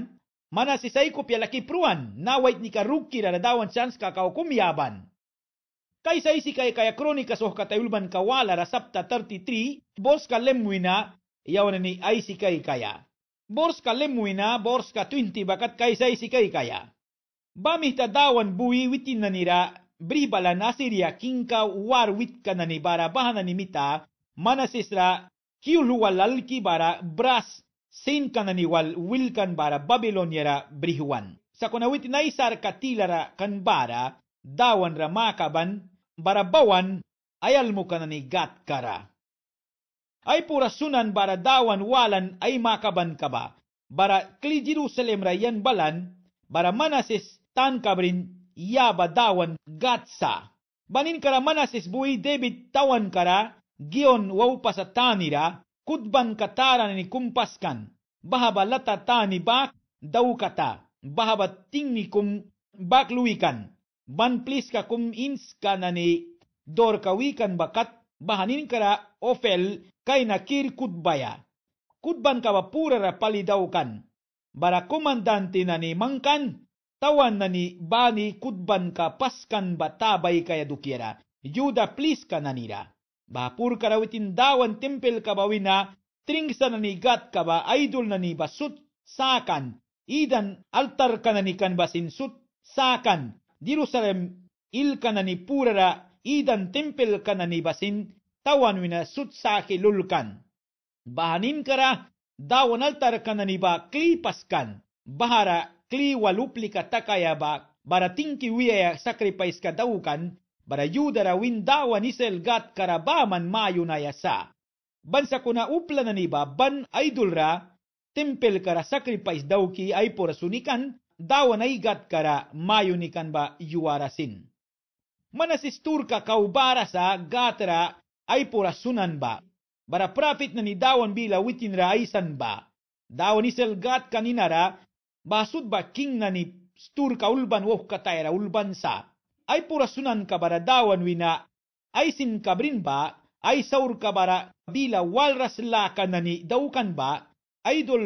manasis ay kopya lakipruan, nawait ni karukki raradawan chance kakao kumiyaban. Kaysa isi kay kaya kronika oh katayulban kawala rasapta 33, bors ka lemwina, yawan ni ay kay kaya. Bors ka lemwina, bors ka 20 bakat kaysa isi kay kaya. Bamih tadawan buwi witin na nira, bribala kinka warwit kanani bara bahananimita manasisra kiuluwalalki bara bras sinkanani wal wilkan bara babiloniera brihuan sa kunawit na isarkatilara kan bara dawan ra makaban barabawan ayal mo kanani gatkara ay sunan bara dawan walan ay makaban kaba bara kli Jerusalem ra yan balan bara manasis tan kabrin yaba dawan gatsa. Banin kara manas isbui David tawan kara gion waupa sa kudban kataran ni kumpaskan. Bahaba lata tani bak daw kata. Bahaba ni kum bakluikan. Ban please ka kum ka na ni dorkawikan bakat bahanin kara ofel kay nakir kudbaya. Kudban ka ba pura ra palidawkan. Bara komandante na ni mangkan tawan na ni bani kudban ka paskan batabay kaya dukira, Yuda please ka na nira. Bapur karawitin dawan tempel ka bawina, tringsa na ni gat ka ba, idol na ni basut, sakan, idan altar ka na ni sut sakan, Jerusalem il ka na ni purara, idan tempel ka na ni basin, tawan wina sut sa lulkan. Bahanin kara, dawan altar ka na ni ba kripas kan, bahara kli walupli ka takayaba baratinki wieya sacrifice ka daukan barayudara windawa ni gat karabaman mayo na yasa. Bansa kuna na upla na niba ban idol ra tempel kara sacrifice dauki ki ay porasunikan dawa na igat kara mayunikan ba yuarasin. Manasistur ka kaubara sa gatra ay porasunan ba. Bara profit na ni dawan bila witin ra isan ba. Dawan ni selgat kaninara बासुद ba king nani stur ka ulban woh kataira ulban sa. Ay purasunan sunan ka bara dawan wina. Ay sin kabrin ba? Ay saur ka bara bila walras la ka nani daukan ba? Idol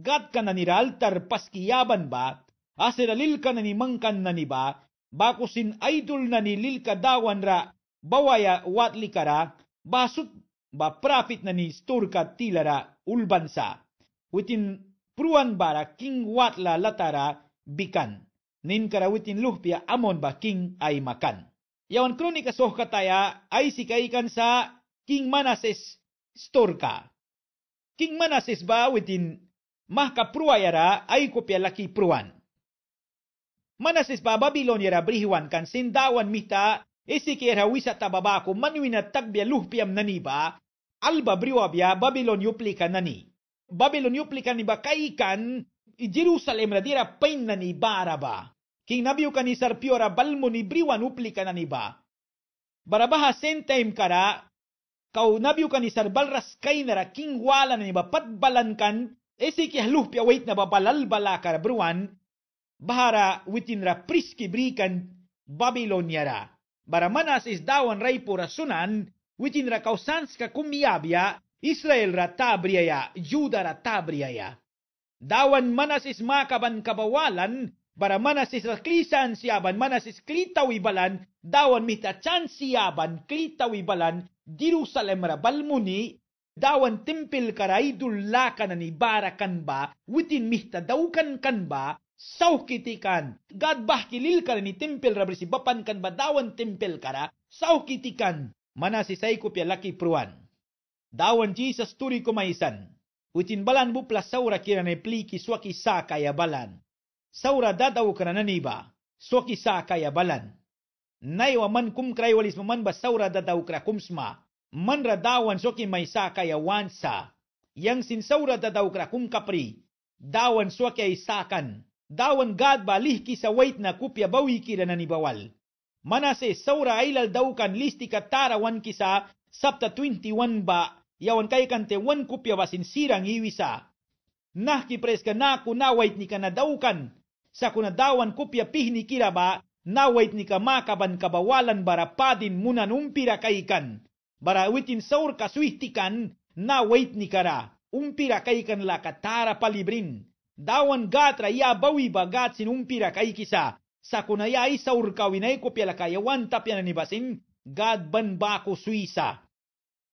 gat ka nani raltar paskiyaban ba? Asiralil ka nani mangkan nani ba? Bakusin idol nani lil ka dawan ra bawaya watli kara basut ba profit nani stur ka tilara ulbansa. Within pruan bara king watla latara bikan. Nin karawitin luhpia amon ba king ay makan. Yawan kronika soh kataya ay sikaikan sa king manases storka. King manases ba witin mahka pruayara ay kopya laki pruan. Manases ba Babylon yara brihiwan kan sindawan mita esi kera wisa tababako manuina tagbia luhpiam naniba alba briwabia Babylon yuplika nani. Babylon yuplikan ni bakaikan i Jerusalem na dira pain na ni baraba. King nabiyo ka ni Sarpiora balmo ni Briwan uplikan na ni ba. Barabaha sentime kara kau nabiyo ka ni Sarbalras kay nara king wala na ni ba patbalan kan esi eh, kihluh pia wait na babalalbala kara Briwan bahara witin ra priski brikan Babylonia ra. Baramanas is dawan ray pura sunan witin ra kausans ka kumiyabya Israel ratabriaya, Judara ratabriaya. Dawan manasis makaban kabawalan, bara manasis klisan siaban, manasis klitawibalan, dawan chan siaban, klitawibalan, Jerusalemra balmuni, dawan tempel karaidul lakanan barakan ba, witin mihta daukan kan ba, saukitikan. God bahkilil kara ni tempil rabrisi bapan kan ba dawan tempel kara, saukitikan. Manasisay ko pia laki pruan. dawanji Jesus turi kumaisan. maisan. Utin balan bupla saura kira ne pliki swaki sa kaya balan. Saura dadaw kana naniba, swaki sa kaya balan. Naiwa man kum kray walis man ba saura dadaw kra kumsma. Manra radawan swaki may sa kaya wansa. Yang sin saura dadaw kra kum kapri. Dawan swaki ay sakan. Dawan gad ba lihki sa wait na kupya bawi kira nanibawal. Manase saura ailal daw kan listi katarawan kisa sabta 21 ba yawan kaikan te wan kupya wasin sirang iwisa. Nah kipreska na kunawait ni ka nadaukan, sa kunadawan kupya pihni kira ba, nawait ni ka makaban kabawalan bara padin munanumpira kaikan. Bara witin saur kasuihtikan, nawait ni kara, umpira kaikan lakatara palibrin. Dawan gatra ya bawi bagat sin umpira kaikisa, sa kunayay saur kawinay kupya lakayawan tapyanan ni basin, God ban ba ko Suisa?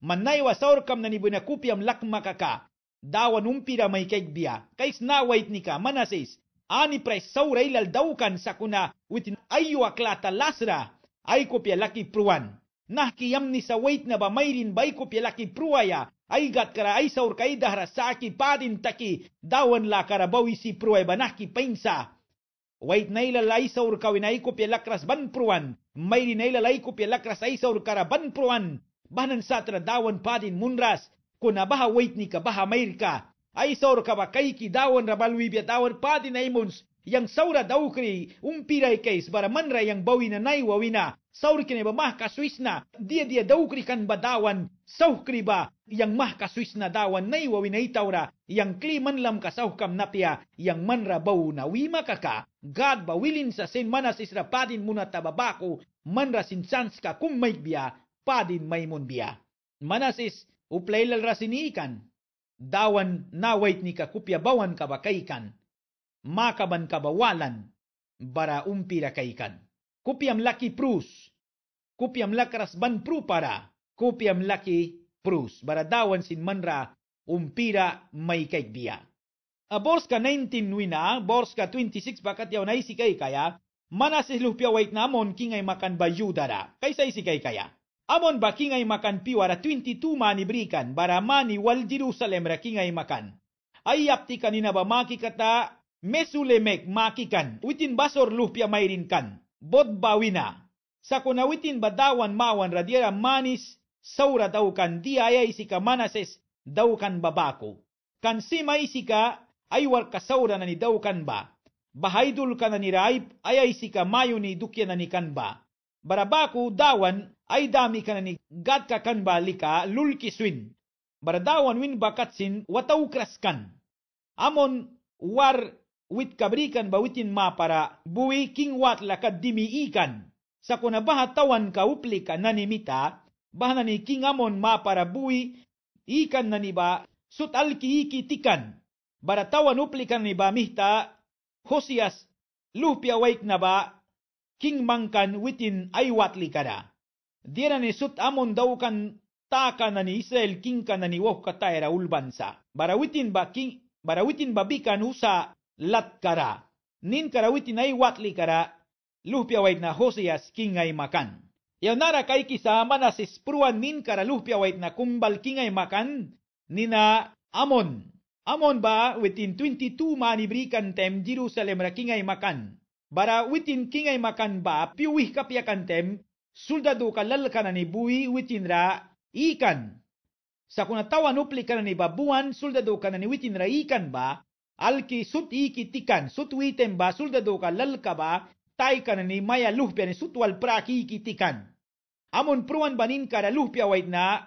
manaywa saurkam kupiam nibunakupiam lakmakaka dawan umpira may kaigbia kais na nawait nika manasis ani pray saurailal daukan sakuna witin ayo aklata lasra ay kupia laki pruan nahkiyam ni sa wait na ba mayrin bay kopya laki pruaya ay gat kara ay saur kay dahra saki padin taki dawan la karabawi si pruay ba nahki painsa Wait na ilalay sa urkawin ay kopya lakras ban pruan. Mayrin na ilalay kupia lakras ay saur kara ban pruan banan satra dawan padin munras wait kuna baha waitnika baha mairka ai saura kaba kaiki dawan rabalwi bia dawan padin muns, yang saura daukri umpira ikais bara manra yang bawina nai wawina saur kine ba mah kasuisna dia dia daukri kan badawan kri ba yang mah kasuisna dawan nai wawina itaura yang kli manlam ka saukam napia yang manra bau na wima kaka god ba wilin sa sen manas isra padin muna tababako, manra sin sans ka kummaik bia padin maymun biya. Manasis, uplaylal rasiniikan. Dawan nawait ni kakupya bawan kabakaikan. Makaban kabawalan. Bara umpira kaikan. Kupiam laki prus. Kupiam lakras ban pru para. Kupiam laki prus. Bara dawan sin manra umpira may kaikbiya. Borska 19 wina, Borska 26 bakat yaw na isikay kaya, manasis iluhpya wait namon kingay makan bayudara, kaysa isikay kaya. Amon ba kingay makan piwara 22 mani manibrikan baramani wal Jerusalem ra kingay makan. Ay yapti kanina ba makikata mesulemek makikan witin basor lupya mayrinkan. Bod bawina. Sa kunawitin badawan mawan radiera manis saura daukan di ayay si manases daukan babako. Kan si maisika ay warkasaura na ni daukan ba. Bahaydul ka na ni Raib ayay si kamayo ni dukya na ni kan ba Barabaku dawan ay dami ka kan balika lulkiswin. Baradawan win bakatsin wataw kraskan. Amon war wit kabrikan bawitin ma para buwi king watla kadimiikan. Sa kuna kunabaha tawan kaupli ka mita, bahana ni king amon ma para buwi ikan naniba sut ikitikan. Baratawan uplikan ni ba mihta, Hosias lupia waik na ba king mankan witin aywatli kara. Dierani sut amon daukan taakanani Israel kinkanani wohka taera ulbansa. Barawitin ba king, barawitin ba bikan usa lat kara. Nin karawitin aywatli kara luhpia waitna Hoseas king ay makan. nara kai kisa manas ispruan nin kara luhpia waitna kumbal king ay makan nina amon. Amon ba witin 22 manibrikan tem Jerusalem ay makan. Bara witin kingay makanba piwih kapiakantem soldado kalalkanani buhi witinra ikan. Sa kunatawan upli ni babuan soldado kanani witinra ikan ba alki sut iki tikan sut witem ba soldado kalalka ba tay kanani maya luhpiani sutwal praki iki tikan. Amon pruan banin kara luhpia wait na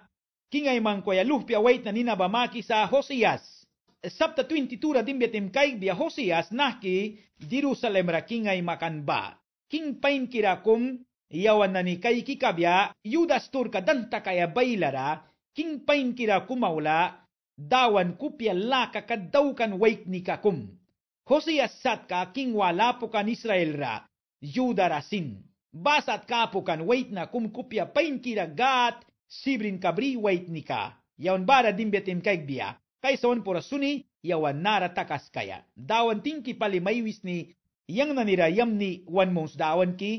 kingay mangkoya luhpia wait na ninabamaki sa Hosias. Sabta tuintitura dimbetim kay bia Hoseas naki Jerusalem rakingay makanba. King pain kirakum yawan na ni kay kikabya Judas turka danta kaya bailara king pain kira kumawla dawan kupya laka kadaukan wait ni kakum. Hoseas satka king wala Israel ra Juda rasin. Basat ka wait na kumkupya pain kira gat sibrin kabri wait ni ka. Yaon bara dimbetim kay biya Кайсон порасуни яванара такаская. Даван тинки пали майвис ни yang nanirayam ni wan mons dawan ki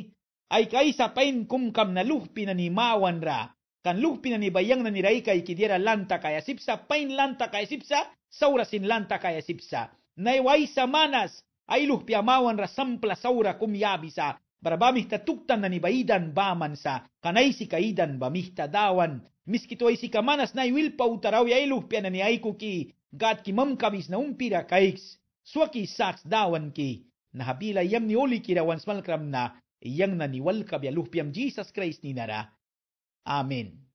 ay kay pain kumkam na luhpi na ni mawan ra kan luhpi na ni bayang naniray kay kidira lanta kaya sipsa pain lanta kaya sipsa saurasin lanta kaya sipsa nayway sa manas ay luhpi amawan ra sampla saura kumyabi sa Barabamihta tuktan na Baidan baman sa kanay si kaidan bamihta dawan. Miskito ay si kamanas na iwilpa utaraw ya ilupya na ni Aiko ki gat ki mamkabis na umpira kaiks. Swaki saks dawan ki. Nahabila yam ni oli kirawan smalkram na yang iyang naniwal kabya lupyam Jesus Christ ni nara. Amen.